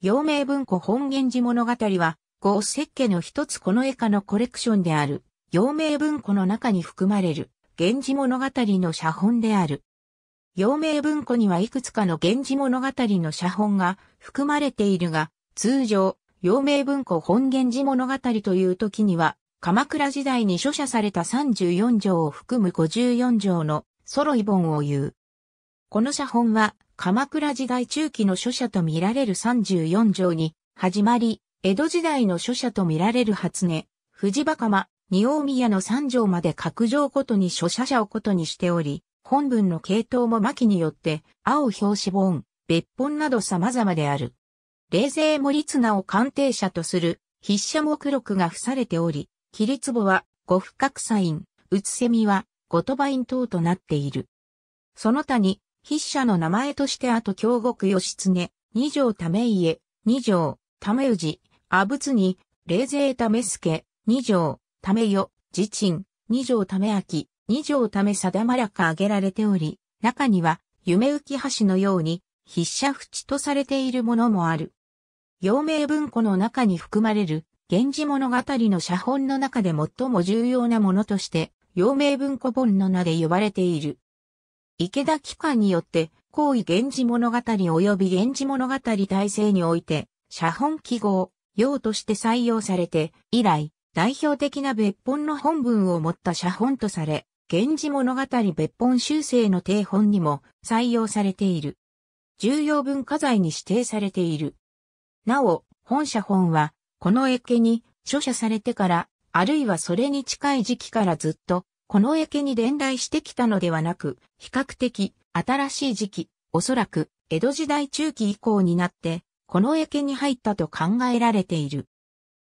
陽明文庫本源寺物語は、五石家の一つこの絵下のコレクションである、陽明文庫の中に含まれる、源氏物語の写本である。陽明文庫にはいくつかの源氏物語の写本が含まれているが、通常、陽明文庫本源氏物語という時には、鎌倉時代に書写された34条を含む54条のソロイ本を言う。この写本は、鎌倉時代中期の書写と見られる34条に始まり、江戸時代の書写と見られる初音、藤場鎌、二大宮の三条まで各条ごとに書写者をことにしており、本文の系統も巻によって、青表紙本、別本など様々である。冷静森綱を鑑定者とする筆者目録が付されており、切り壺は五不覚サイン、うつせみは五とば印等となっている。その他に筆者の名前としてあと京極義経、二条為家、二条、為氏、阿仏に、冷勢為助、二条、為世、自鎮、二条為明、二条為定まらか挙げられており、中には、夢浮橋のように、筆者淵とされているものもある。陽明文庫の中に含まれる、源氏物語の写本の中で最も重要なものとして、陽明文庫本の名で呼ばれている。池田機関によって、行為源氏物語及び源氏物語体制において、写本記号、用として採用されて、以来、代表的な別本の本文を持った写本とされ、源氏物語別本修正の定本にも採用されている。重要文化財に指定されている。なお、本写本は、この絵家に著者されてから、あるいはそれに近い時期からずっとこのけに伝来してきたのではなく、比較的新しい時期、おそらく江戸時代中期以降になって、このけに入ったと考えられている。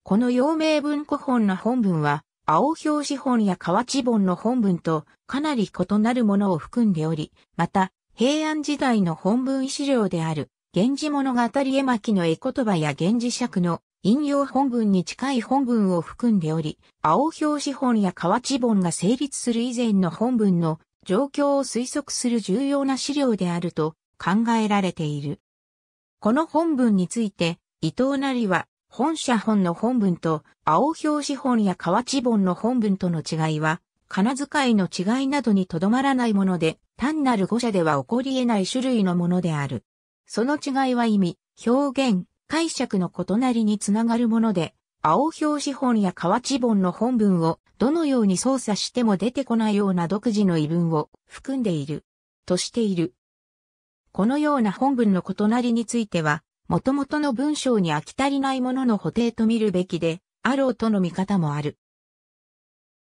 この陽明文庫本の本文は、青表紙本や河内本の本文とかなり異なるものを含んでおり、また、平安時代の本文資料である、源氏物語絵巻の絵言葉や源氏尺の引用本文に近い本文を含んでおり、青表紙本や河内本が成立する以前の本文の状況を推測する重要な資料であると考えられている。この本文について、伊藤なりは、本社本の本文と、青表紙本や河内本の本文との違いは、金遣いの違いなどにとどまらないもので、単なる誤社では起こり得ない種類のものである。その違いは意味、表現、解釈の異なりにつながるもので、青表紙本や河内本の本文をどのように操作しても出てこないような独自の異文を含んでいる、としている。このような本文の異なりについては、もともとの文章に飽き足りないものの補定と見るべきで、あろうとの見方もある。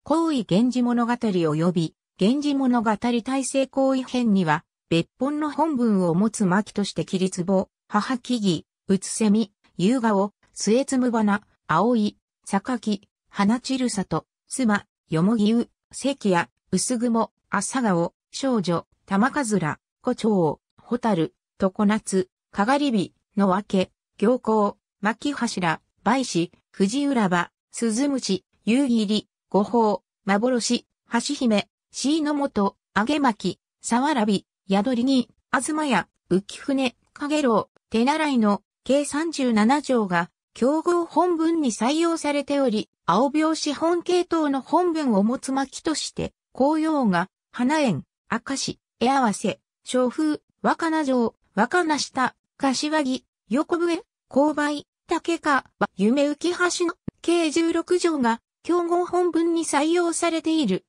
行為源氏物語及び、源氏物語体制行為編には、別本の本文を持つ巻として切り壺、母木々、うつせみ、ゆ夕顔、すえつむばな、あおい、さかき、はなちるさと、すま、よもぎう、せきや、うすぐも、あさがお、しょうじょ、たまかずら、こちょうほたる、とこなつ、かがりび、のわけ、ぎょうこう、まきはしら、ばいし、ふじうらば、すずむし、ゆうぎり、ごほう、まぼろし、はしひめ、しいのもと、あげまき、さわらび、やどりに、あずまや、うきふね、かげろう、てならいの、計37条が競合本文に採用されており、青病資本系統の本文を持つ巻として、紅葉が、花園、赤市、絵合わせ、小風、若菜城、若菜下、柏木、横笛、勾配、竹川、夢浮橋の計16条が競合本文に採用されている。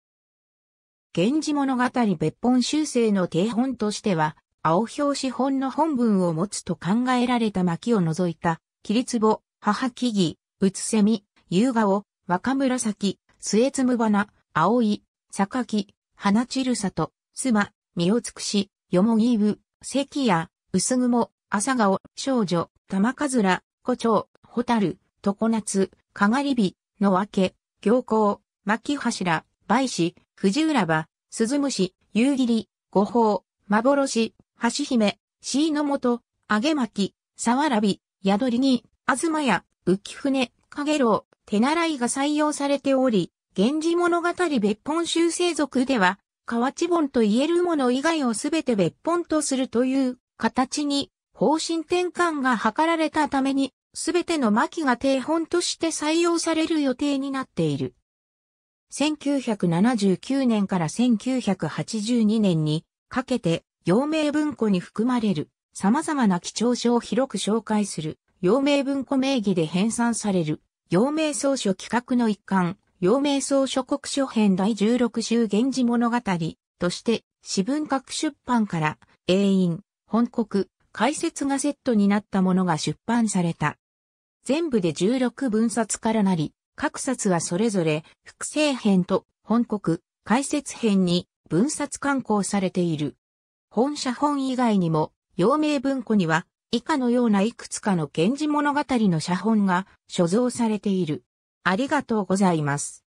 源氏物語別本修正の定本としては、青表紙本の本文を持つと考えられた巻を除いた、霧壺、母木々、うつせみ、夕顔、若紫、末つむ花、青い、榊、花散る里、妻、身を尽くし、よもぎぶ、関屋、薄雲、朝顔、少女、玉かずら、胡蝶、ホタル、常夏、かがり火、のわけ、行幸、巻柱、梅子、藤浦場、鈴虫、夕霧、五宝、幻、橋姫、椎の元、揚げ巻き、沢らび、宿りに、東屋、浮船、影楼、手習いが採用されており、源氏物語別本修正族では、河内本と言えるもの以外をすべて別本とするという形に方針転換が図られたために、すべての巻が定本として採用される予定になっている。1979年から1982年にかけて陽明文庫に含まれる様々な貴重書を広く紹介する、陽明文庫名義で編纂される、陽明草書企画の一環、陽明草書国書編第16集源氏物語として、私文学出版から、永遠、本国、解説がセットになったものが出版された。全部で16分冊からなり、各冊はそれぞれ、複製編と本国、解説編に分冊刊行されている。本写本以外にも、陽明文庫には、以下のようないくつかの源氏物語の写本が所蔵されている。ありがとうございます。